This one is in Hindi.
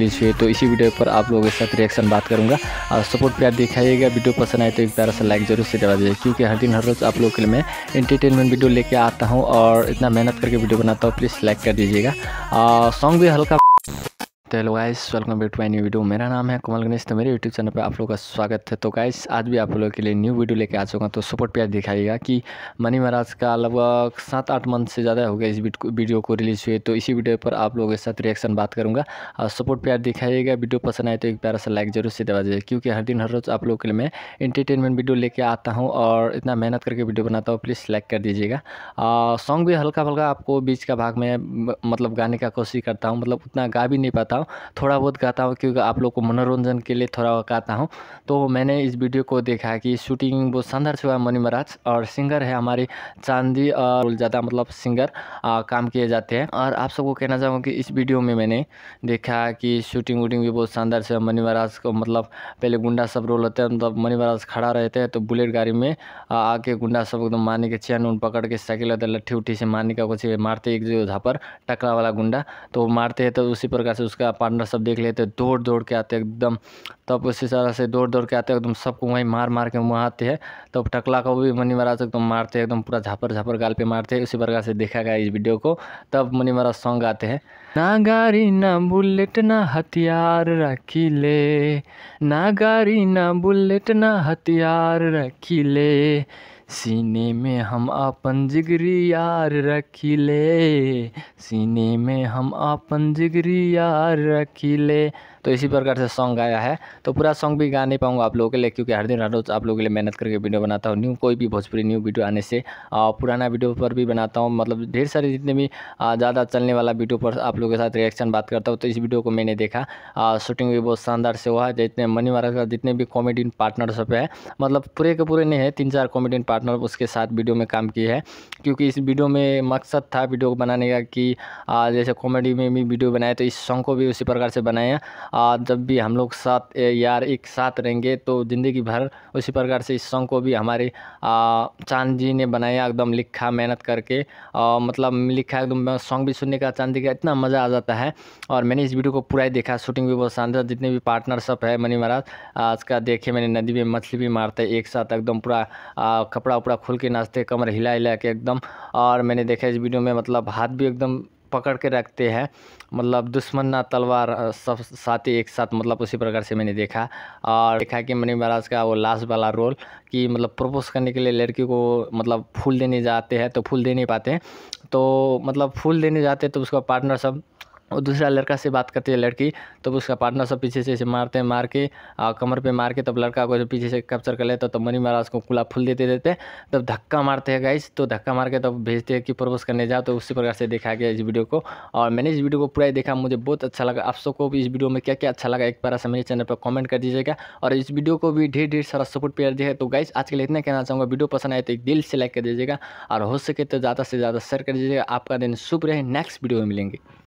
लीजिए तो इसी वीडियो पर आप लोगों के साथ रिएक्शन बात करूंगा और सपोर्ट प्यार दिखाइएगा वीडियो पसंद आए तो एक प्यारा सा लाइक जरूर से दबा दीजिए क्योंकि हर दिन हर रोज़ आप लोगों के लिए मैं एंटरटेनमेंट वीडियो लेके आता हूं और इतना मेहनत करके वीडियो बनाता हूं प्लीज़ लाइक कर दीजिएगा सॉन्ग भी हल्का तो hello guys welcome back to my new video मेरा नाम है कमल गणेश तो मेरे यूट्यूब चैनल पे आप लोगों का स्वागत है तो गाइस आज भी आप लोगों के लिए न्यू वीडियो लेके आ चुका हूँ तो सपोर्ट प्यार दिखाइएगा कि मनी महाराज का लगभग सात आठ मंथ से ज़्यादा हो गया इस वीडियो को रिलीज़ हुए तो इसी वीडियो पर आप लोगों के साथ रिएक्शन बात करूँगा और सपोर्ट प्यार दिखाइएगा वीडियो पसंद आए तो एक प्यारा सा लाइक जरूर से दवा दीजिए क्योंकि हर दिन हर रोज़ आप लोगों के लिए मैं इंटरटेनमेंट वीडियो लेके आता हूँ और इतना मेहनत करके वीडियो बनाता हूँ प्लीज़ लाइक कर दीजिएगा सॉन्ग भी हल्का फल्का आपको बीच का भाग में मतलब गाने का कोशिश करता हूँ मतलब उतना गा भी नहीं पाता हूँ थोड़ा बहुत गाता हूँ क्योंकि आप लोग को मनोरंजन के लिए थोड़ा गाता हूँ तो मैंने इस वीडियो को देखा कि शूटिंग बहुत शानदार से हुआ मनी महाराज और सिंगर है हमारी चांदी और ज़्यादा मतलब सिंगर आ, काम किए जाते हैं और आप सबको कहना चाहूँगा कि इस वीडियो में मैंने देखा कि शूटिंग वूटिंग भी बहुत शानदार से मनी महाराज को मतलब पहले गुंडा सब रोल होते हैं मतलब मनी महाराज खड़ा रहते हैं तो बुलेट गाड़ी में आके गुंडा सब एकदम मारने के चैन उन पकड़ के साइकिल होता है लट्ठी उठी से मारने का कुछ मारते एक जो झापर टकरा वाला गुंडा तो मारते हैं तो उसी प्रकार से उसका सारा पार्टनर सब देख लेते दौड़ दौड़ के आते एकदम तब उसी तरह से दौड़ दौड़ के आते एकदम सबको वहीं मार मार के मारते हैं तब टकला को भी मनी महाराज एकदम मारते एकदम पूरा झापर झापर गाल पे मारते हैं उसी प्रकार से देखा गया इस वीडियो को तब मनी महाराज सॉन्ग गाते हैं ना गाड़ी ना बुलेट ना हथियार रखी ले ना गाड़ी ना बुलेट ना हथियार रखी ले सीने में हम आपन जिगरी यार रखी ले सीने में हम आपन जिगरी यार रखी ले तो इसी प्रकार से सॉन्ग गाया है तो पूरा सॉन्ग भी गा नहीं पाऊंगा आप लोगों के लिए क्योंकि हर दिन हर रोज़ आप लोगों के लिए मेहनत करके वीडियो बनाता हूँ न्यू कोई भी भोजपुरी न्यू वीडियो आने से पुराना वीडियो पर भी बनाता हूँ मतलब ढेर सारे जितने भी ज़्यादा चलने वाला वीडियो पर आप लोगों के साथ रिएक्शन बात करता हूँ तो इस वीडियो को मैंने देखा शूटिंग भी बहुत शानदार से हुआ है जितने मनी मारा जितने भी कॉमेडियन पार्टनर सब है मतलब पूरे के पूरे नहीं है तीन चार कॉमेडियन पार्टनर उसके साथ वीडियो में काम की है क्योंकि इस वीडियो में मकसद था वीडियो को बनाने का कि जैसे कॉमेडी में भी वीडियो बनाए तो इस सॉन्ग को भी उसी प्रकार से बनाए जब भी हम लोग साथ यार एक साथ रहेंगे तो ज़िंदगी भर उसी प्रकार से इस सॉन्ग को भी हमारे चांद जी ने बनाया एकदम लिखा मेहनत करके आ, मतलब लिखा एकदम सॉन्ग भी सुनने का चांद जी का इतना मज़ा आ जाता है और मैंने इस वीडियो को पूरा ही देखा शूटिंग भी बहुत शानदार जितने भी पार्टनर सब है मनी महाराज आज का देखे मैंने नदी में मछली भी मारते एक साथ एकदम पूरा कपड़ा उपड़ा खुल के नाचते कमर हिला हिला के एकदम और मैंने देखा इस वीडियो में मतलब हाथ भी एकदम पकड़ के रखते हैं मतलब दुश्मन ना तलवार सब साथ ही एक साथ मतलब उसी प्रकार से मैंने देखा और देखा कि मनी महाराज का वो लास्ट वाला रोल कि मतलब प्रपोज करने के लिए लड़की को मतलब फूल देने जाते हैं तो फूल दे नहीं पाते तो मतलब फूल देने जाते तो उसका पार्टनर सब और दूसरा लड़का से बात करती है लड़की तब उसका पार्टनर सब पीछे से इसे मारते हैं मार के और कमर पे मार के तब लड़का को जो पीछे से कैप्चर कर लेता तो मनी मारा उसको खुला फूल देते देते तब धक्का मारते हैं गाइस तो धक्का मार के तब भेजते हैं कि प्रपोज करने जाओ तो उसी प्रकार से देखा गया इस वीडियो को और मैंने इस वीडियो को पूरा देखा मुझे बहुत अच्छा लगा आप सबको भी इस वीडियो में क्या क्या अच्छा लगा एक बार से मेरे चैनल पर कॉमेंट कर दीजिएगा और इस वीडियो को भी ढेर ढेर सारा सपोर्ट पेयर दिया है तो गाइस आज के लिए इतना कहना चाहूँगा वीडियो पसंद आए तो एक दिल से लाइक कर दीजिएगा और हो सके तो ज़्यादा से ज़्यादा शेयर कर दीजिएगा आपका दिन शुभ रहे नेक्स्ट वीडियो में मिलेंगे